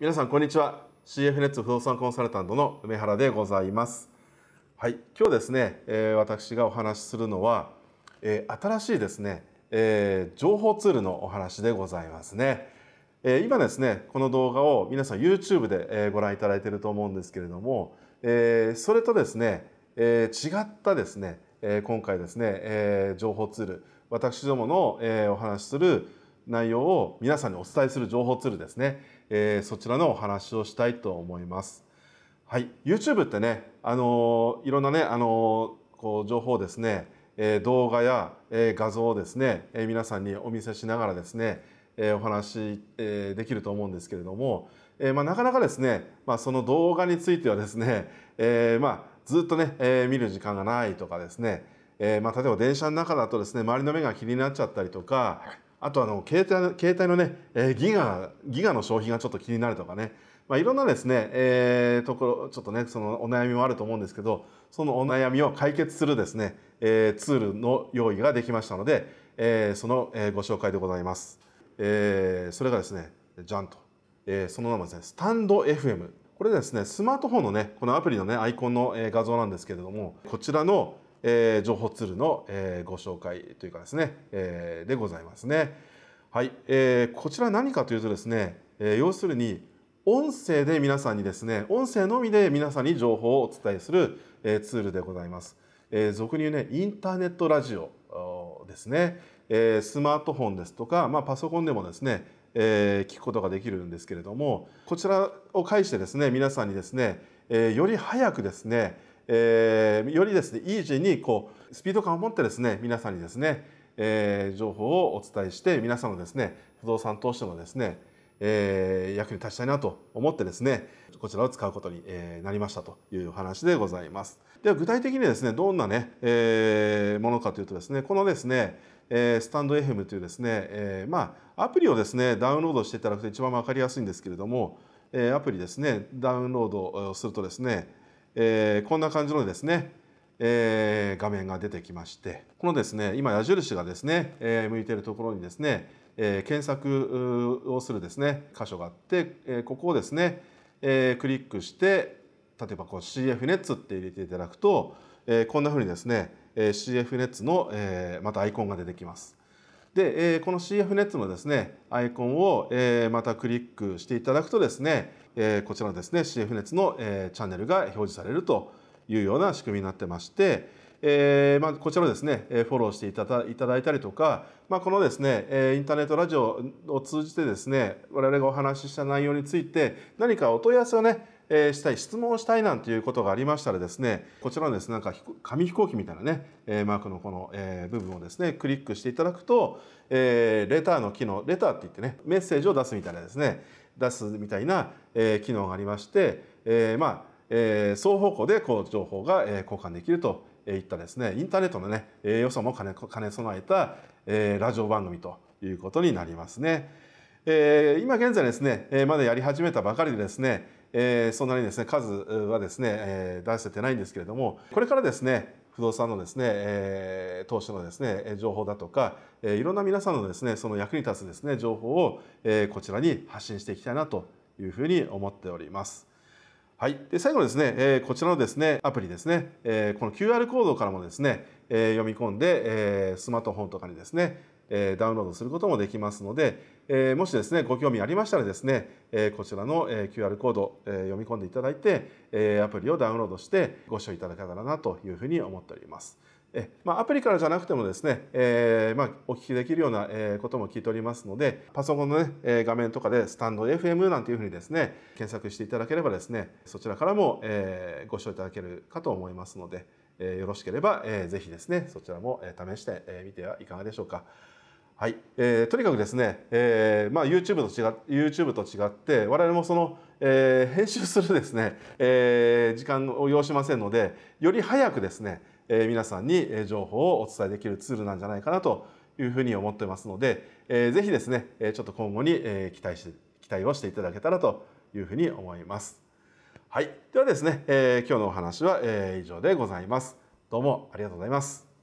皆さんこんにちは CF ネッツ不動産コンサルタントの梅原でございますはい今日ですね、えー、私がお話しするのは、えー、新しいですね、えー、情報ツールのお話でございますね、えー、今ですねこの動画を皆さん YouTube で、えー、ご覧いただいていると思うんですけれども、えー、それとですね、えー、違ったですね、えー、今回ですね、えー、情報ツール私どもの、えー、お話しする内容を皆さんにお伝えする情報ツールですねえー、そちらのお話をしたいと思います。はい、YouTube ってね、あのいろんなね、あのこう情報をですね、え動画や、え画像をですね、え皆さんにお見せしながらですね、えお話、えできると思うんですけれども、えまあ、なかなかですね、まあ、その動画についてはですね、えまあ、ずっとね、え見る時間がないとかですね、えまあ、例えば電車の中だとですね周りの目が気になっちゃったりとか、あとあの携帯携帯のね、えギガギガの消費がちょっと気になるとかね、まあ、いろんなですね、えー、ところちょっとねそのお悩みもあると思うんですけどそのお悩みを解決するですね、えツールの用意ができましたので、えその、えご紹介でございます。えそれがですねじゃんと、えその名もですねスタンド FM これですねスマートフォンのねこのアプリのねアイコンの画像なんですけれどもこちらのえー、情報ツールの、えー、ご紹介というかですね、えー、でございますね。はい、えー、こちら何かというとですね、えー、要するに音声で皆さんにですね、音声のみで皆さんに情報をお伝えする、えー、ツールでございます。えー、俗に言うね、インターネットラジオですね、えー、スマートフォンですとか、まあ、パソコンでもですね、えー、聞くことができるんですけれども、こちらを介してですね、皆さんにですね、えー、より早くですね、えー、よりですねイージーにこうスピード感を持ってですね皆さんにですね、えー、情報をお伝えして皆さんのですね不動産投資のですね、えー、役に立ちたいなと思ってですねこちらを使うことになりましたというお話でございます。では具体的にですねどんなね、えー、ものかというとですねこのですねえー、スタンド FM というですね、えー、まあアプリをですねダウンロードしていただくと一番分かりやすいんですけれども、えー、アプリですねダウンロードするとですねえー、こんな感じのですね、えー、画面が出てきましてこのですね今矢印がですね、えー、向いているところにですね、えー、検索をするですね箇所があって、えー、ここをですね、えー、クリックして例えばこう CF ネッツって入れていただくと、えー、こんなふうにですねえー、CF ネッツの、えー、またアイコンが出てきます。で、えこの CF ネットのですね、アイコンを、えまたクリックしていただくとですね、えこちらのですね、CF ネットの、えチャンネルが表示されるというような仕組みになってまして、えー、まあ、こちらをですね、フォローしていただいたりとか、まあ、このですね、インターネットラジオを通じてですね、我々がお話しした内容について、何かお問い合わせをね、えー、したい質問をしたいなんていうことがありましたらですねこちらのですねなんか紙飛行機みたいなね、えー、マークのこの、えー、部分をですねクリックしていただくと、えー、レターの機能レターって言ってねメッセージを出すみたいなですね出すみたいな、えー、機能がありまして、えー、まあ、えー、双方向でこう情報が、えー、交換できるといったですねインターネットのね、えー、良さも兼ね兼ね備えた、えー、ラジオ番組ということになりますね。えー、今現在ですね、えー、まだやり始めたばかりでですね、えー、そんなにですね、数はですね、えー、出せてないんですけれども、これからですね、不動産のですね、えー、投資のですね、情報だとか、えー、いろんな皆さんのですね、その役に立つですね、情報を、えー、こちらに発信していきたいなというふうに思っております。はい。で、最後ですね、えー、こちらのですね、アプリですね、えー、この QR コードからもですね、えー、読み込んで、えー、スマートフォンとかにですね、えダウンロードすることもできますので、えもしですねご興味ありましたらですね、えこちらの QR コード、え読み込んでいただいて、えアプリをダウンロードしてご視聴いただけたらなというふうに思っております。えまあ、アプリからじゃなくてもですね、えー、まあ、お聞きできるような、えことも聞いておりますのでパソコンの、ねえ画面とかでスタンド FM なんていうふうにですね検索していただければですねそちらからも、えご視聴いただけるかと思いますので。えー、よろしければ、えー、ぜひですねそちらも、えー、試してみ、てはいかがでしょうか。はい、えー、とにかくですね、えーまあ、YouTube, と違 YouTube と違って我々もその、えー、編集するですね、えー、時間を要しませんのでより早くですね、えー、皆さんに情報をお伝えできるツールなんじゃないかなというふうに思ってますので、えー、ぜひですねちょっと今後に期待し期待をしていただけたらというふうに思います。はい、ではですね、えー、今日のお話は、えー、以上でございます。どうもありがとうございます。